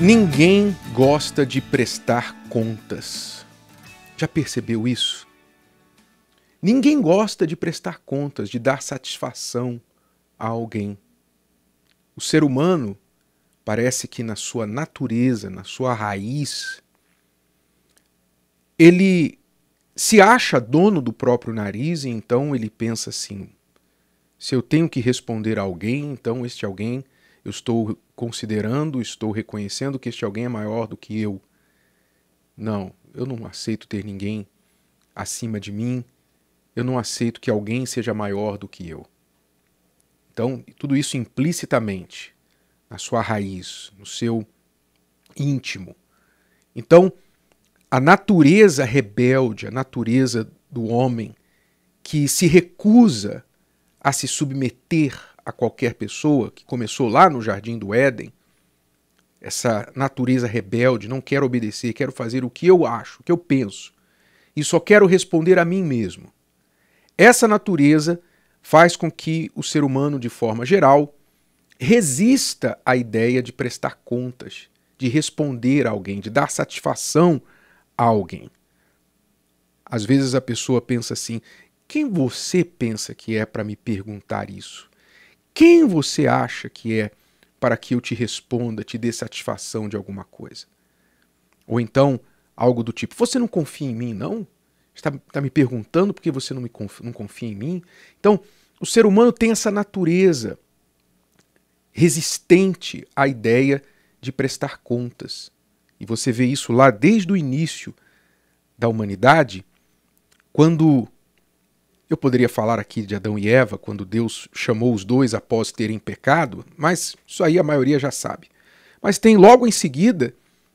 Ninguém gosta de prestar contas. Já percebeu isso? Ninguém gosta de prestar contas, de dar satisfação a alguém. O ser humano parece que na sua natureza, na sua raiz, ele se acha dono do próprio nariz e então ele pensa assim: se eu tenho que responder a alguém, então este alguém eu estou considerando, estou reconhecendo que este alguém é maior do que eu. Não, eu não aceito ter ninguém acima de mim. Eu não aceito que alguém seja maior do que eu. Então, tudo isso implicitamente, na sua raiz, no seu íntimo. Então, a natureza rebelde, a natureza do homem que se recusa a se submeter a qualquer pessoa, que começou lá no jardim do Éden, essa natureza rebelde, não quero obedecer, quero fazer o que eu acho, o que eu penso, e só quero responder a mim mesmo. Essa natureza faz com que o ser humano, de forma geral, resista à ideia de prestar contas, de responder a alguém, de dar satisfação a alguém. Às vezes a pessoa pensa assim: quem você pensa que é para me perguntar isso? Quem você acha que é para que eu te responda, te dê satisfação de alguma coisa? Ou então, algo do tipo: Você não confia em mim, não? Está, está me perguntando por que você não, me confia, não confia em mim? Então, o ser humano tem essa natureza resistente à ideia de prestar contas. E você vê isso lá desde o início da humanidade, quando eu poderia falar aqui de Adão e Eva, quando Deus chamou os dois após terem pecado, mas isso aí a maioria já sabe. Mas tem logo em seguida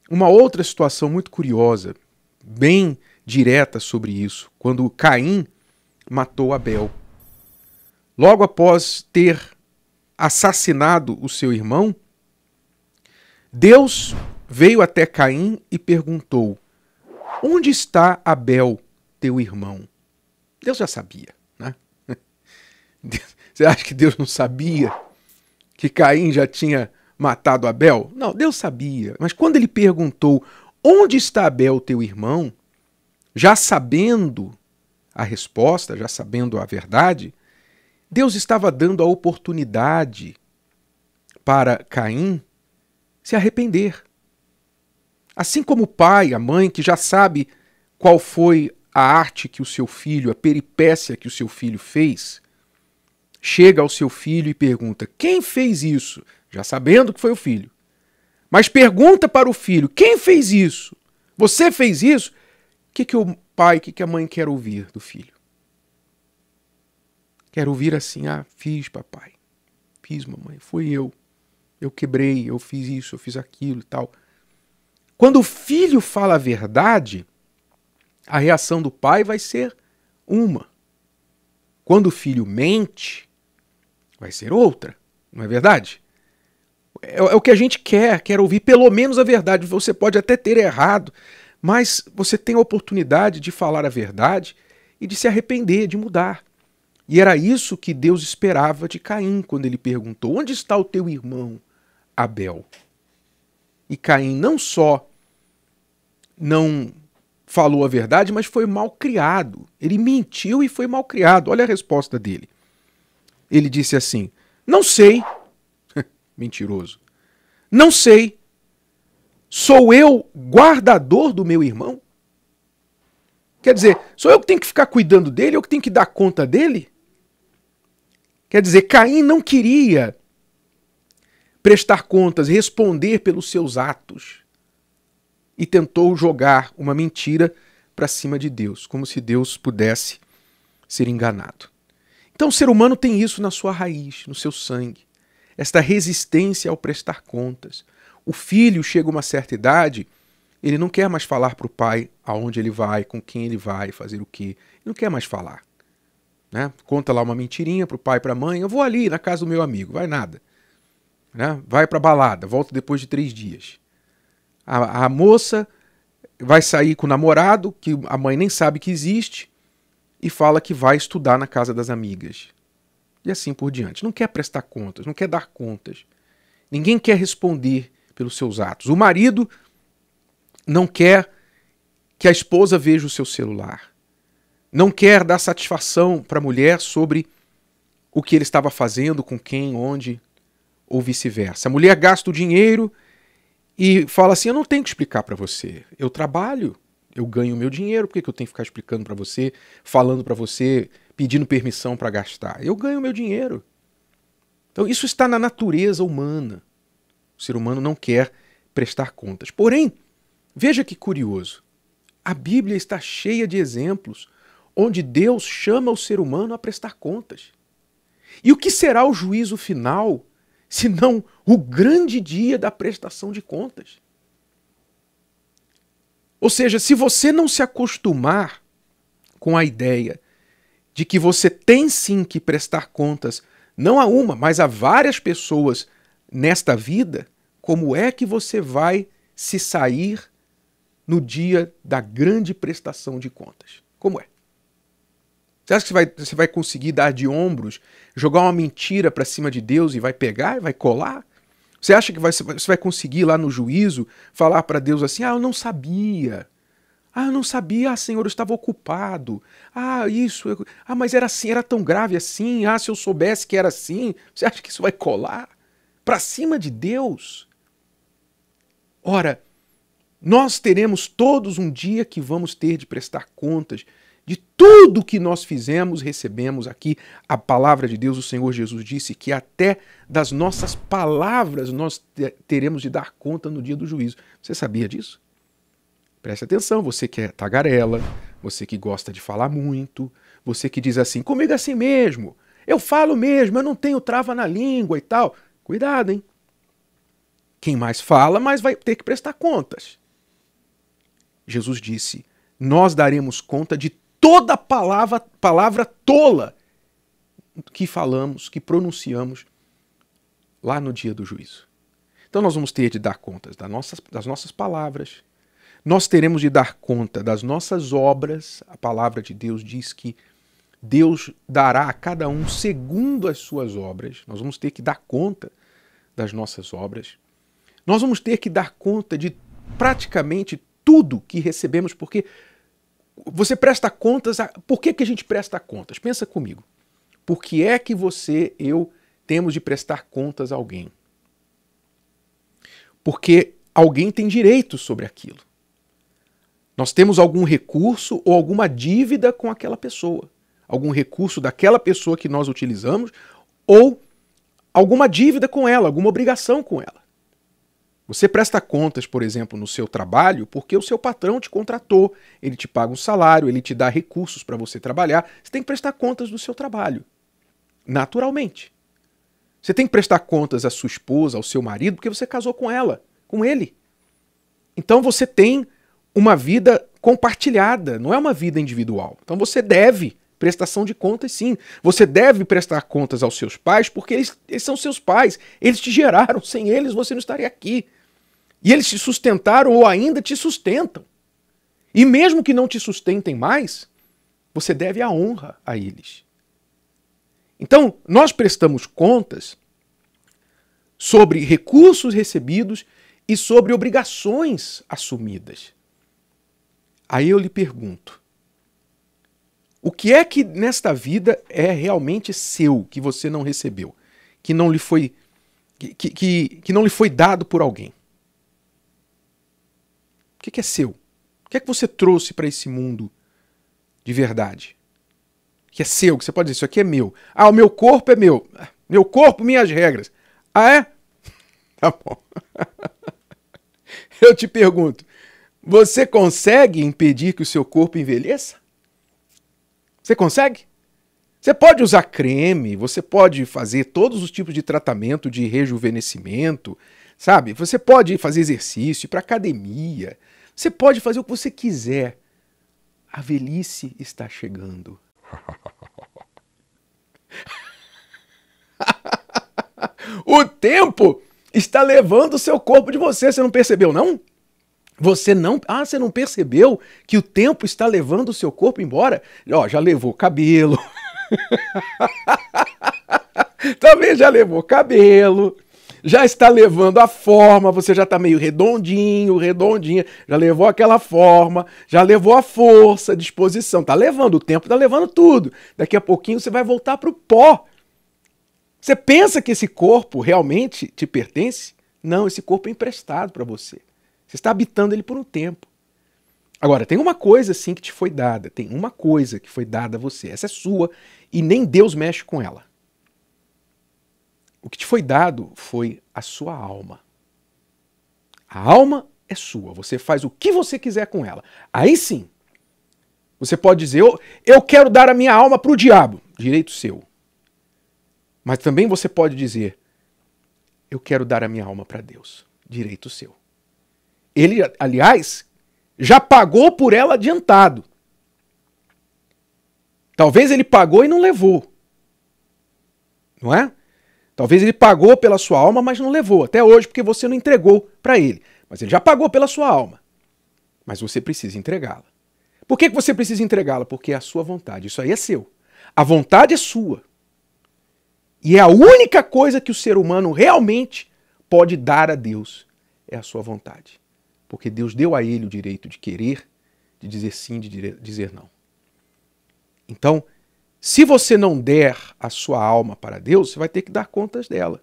uma outra situação muito curiosa, bem direta sobre isso, quando Caim matou Abel. Logo após ter assassinado o seu irmão, Deus veio até Caim e perguntou: Onde está Abel, teu irmão? Deus já sabia, né? Você acha que Deus não sabia que Caim já tinha matado Abel? Não, Deus sabia. Mas quando ele perguntou onde está Abel, teu irmão, já sabendo a resposta, já sabendo a verdade, Deus estava dando a oportunidade para Caim se arrepender. Assim como o pai, a mãe, que já sabe qual foi a arte que o seu filho, a peripécia que o seu filho fez, chega ao seu filho e pergunta: quem fez isso? Já sabendo que foi o filho. Mas pergunta para o filho: quem fez isso? Você fez isso? O que, que o pai, o que, que a mãe quer ouvir do filho? Quer ouvir assim: ah, fiz, papai, fiz, mamãe, fui eu. Eu quebrei, eu fiz isso, eu fiz aquilo e tal. Quando o filho fala a verdade, a reação do pai vai ser uma. Quando o filho mente, vai ser outra, não é verdade? É, é o que a gente quer, quer ouvir pelo menos a verdade. Você pode até ter errado, mas você tem a oportunidade de falar a verdade e de se arrepender, de mudar. E era isso que Deus esperava de Caim quando ele perguntou: Onde está o teu irmão Abel? E Caim não só não falou a verdade, mas foi mal criado. Ele mentiu e foi mal criado. Olha a resposta dele. Ele disse assim: Não sei. Mentiroso. Não sei. Sou eu guardador do meu irmão? Quer dizer, sou eu que tenho que ficar cuidando dele, eu que tenho que dar conta dele? Quer dizer, Caim não queria prestar contas, responder pelos seus atos e tentou jogar uma mentira para cima de Deus, como se Deus pudesse ser enganado. Então, o ser humano tem isso na sua raiz, no seu sangue, esta resistência ao prestar contas. O filho chega a uma certa idade, ele não quer mais falar para o pai aonde ele vai, com quem ele vai, fazer o quê. Ele não quer mais falar. Né? Conta lá uma mentirinha para o pai, para a mãe. Eu vou ali na casa do meu amigo, vai nada. Né? Vai para balada, volta depois de três dias a, a moça vai sair com o namorado, que a mãe nem sabe que existe, e fala que vai estudar na casa das amigas. E assim por diante. Não quer prestar contas, não quer dar contas. Ninguém quer responder pelos seus atos. O marido não quer que a esposa veja o seu celular. Não quer dar satisfação para a mulher sobre o que ele estava fazendo, com quem, onde, ou vice-versa. A mulher gasta o dinheiro e fala assim: eu não tenho que explicar para você, eu trabalho, eu ganho meu dinheiro, por que, que eu tenho que ficar explicando para você, falando para você, pedindo permissão para gastar? Eu ganho meu dinheiro. Então isso está na natureza humana. O ser humano não quer prestar contas. Porém, veja que curioso. A Bíblia está cheia de exemplos onde Deus chama o ser humano a prestar contas. E o que será o juízo final senão o grande dia da prestação de contas. Ou seja, se você não se acostumar com a ideia de que você tem sim que prestar contas, não a uma, mas a várias pessoas nesta vida, como é que você vai se sair no dia da grande prestação de contas? Como é? Você acha que você vai, você vai conseguir dar de ombros, jogar uma mentira para cima de Deus e vai pegar e vai colar? Você acha que vai, você vai conseguir lá no juízo falar para Deus assim: ah, eu não sabia. Ah, eu não sabia, ah, Senhor, eu estava ocupado. Ah, isso. Eu... Ah, mas era assim, era tão grave assim. Ah, se eu soubesse que era assim. Você acha que isso vai colar? Para cima de Deus? Ora, nós teremos todos um dia que vamos ter de prestar contas de tudo que nós fizemos, recebemos aqui a palavra de Deus. O Senhor Jesus disse que até das nossas palavras nós teremos de dar conta no dia do juízo. Você sabia disso? Preste atenção, você que é tagarela, você que gosta de falar muito, você que diz assim, comigo é assim mesmo, eu falo mesmo, eu não tenho trava na língua e tal. Cuidado, hein? Quem mais fala, mais vai ter que prestar contas. Jesus disse: Nós daremos conta de toda palavra, palavra tola que falamos, que pronunciamos lá no dia do juízo. Então nós vamos ter de dar contas das nossas, das nossas palavras, nós teremos de dar conta das nossas obras. A palavra de Deus diz que Deus dará a cada um segundo as suas obras. Nós vamos ter que dar conta das nossas obras. Nós vamos ter que dar conta de praticamente tudo que recebemos, porque você presta contas. A, por que, que a gente presta contas? Pensa comigo. Por que é que você, eu, temos de prestar contas a alguém? Porque alguém tem direito sobre aquilo. Nós temos algum recurso ou alguma dívida com aquela pessoa. Algum recurso daquela pessoa que nós utilizamos ou alguma dívida com ela, alguma obrigação com ela. Você presta contas, por exemplo, no seu trabalho, porque o seu patrão te contratou, ele te paga um salário, ele te dá recursos para você trabalhar. Você tem que prestar contas do seu trabalho, naturalmente. Você tem que prestar contas à sua esposa, ao seu marido, porque você casou com ela, com ele. Então você tem uma vida compartilhada, não é uma vida individual. Então você deve prestação de contas, sim. Você deve prestar contas aos seus pais, porque eles, eles são seus pais. Eles te geraram, sem eles você não estaria aqui. E eles te sustentaram ou ainda te sustentam. E mesmo que não te sustentem mais, você deve a honra a eles. Então, nós prestamos contas sobre recursos recebidos e sobre obrigações assumidas. Aí eu lhe pergunto: o que é que nesta vida é realmente seu que você não recebeu, que não lhe foi que, que, que não lhe foi dado por alguém? O que é seu? O que é que você trouxe para esse mundo de verdade? Que é seu, que você pode dizer, isso aqui é meu. Ah, o meu corpo é meu. Meu corpo, minhas regras. Ah, é? Tá bom. Eu te pergunto, você consegue impedir que o seu corpo envelheça? Você consegue? Você pode usar creme, você pode fazer todos os tipos de tratamento de rejuvenescimento, Sabe? Você pode fazer exercício, ir para academia, você pode fazer o que você quiser. A velhice está chegando. o tempo está levando o seu corpo de você, você não percebeu, não? Você não. Ah, você não percebeu que o tempo está levando o seu corpo embora? Ó, já levou cabelo. Também já levou cabelo já está levando a forma, você já está meio redondinho, redondinha, já levou aquela forma, já levou a força, a disposição, está levando o tempo, está levando tudo. Daqui a pouquinho você vai voltar para o pó. Você pensa que esse corpo realmente te pertence? Não, esse corpo é emprestado para você. Você está habitando ele por um tempo. Agora, tem uma coisa sim que te foi dada, tem uma coisa que foi dada a você, essa é sua e nem Deus mexe com ela. O que te foi dado foi a sua alma. A alma é sua, você faz o que você quiser com ela. Aí sim, você pode dizer: eu, eu quero dar a minha alma para o diabo, direito seu. Mas também você pode dizer: eu quero dar a minha alma para Deus, direito seu. Ele, aliás, já pagou por ela adiantado. Talvez ele pagou e não levou. Não é? Talvez ele pagou pela sua alma, mas não levou até hoje porque você não entregou para ele. Mas ele já pagou pela sua alma. Mas você precisa entregá-la. Por que você precisa entregá-la? Porque é a sua vontade. Isso aí é seu. A vontade é sua. E é a única coisa que o ser humano realmente pode dar a Deus é a sua vontade. Porque Deus deu a ele o direito de querer, de dizer sim, de dizer não. Então, se você não der a sua alma para Deus, você vai ter que dar contas dela.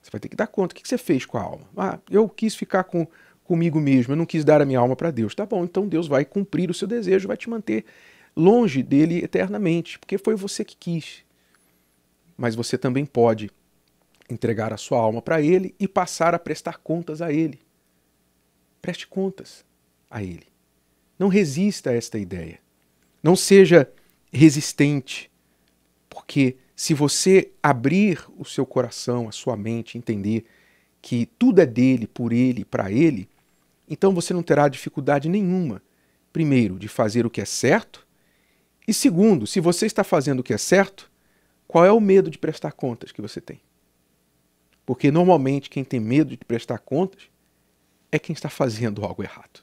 Você vai ter que dar conta. O que você fez com a alma? Ah, eu quis ficar com, comigo mesmo, eu não quis dar a minha alma para Deus. Tá bom, então Deus vai cumprir o seu desejo, vai te manter longe dele eternamente, porque foi você que quis. Mas você também pode entregar a sua alma para ele e passar a prestar contas a ele. Preste contas a ele. Não resista a esta ideia. Não seja resistente. Porque se você abrir o seu coração, a sua mente, entender que tudo é dele, por ele, para ele, então você não terá dificuldade nenhuma, primeiro, de fazer o que é certo, e segundo, se você está fazendo o que é certo, qual é o medo de prestar contas que você tem? Porque normalmente quem tem medo de prestar contas é quem está fazendo algo errado.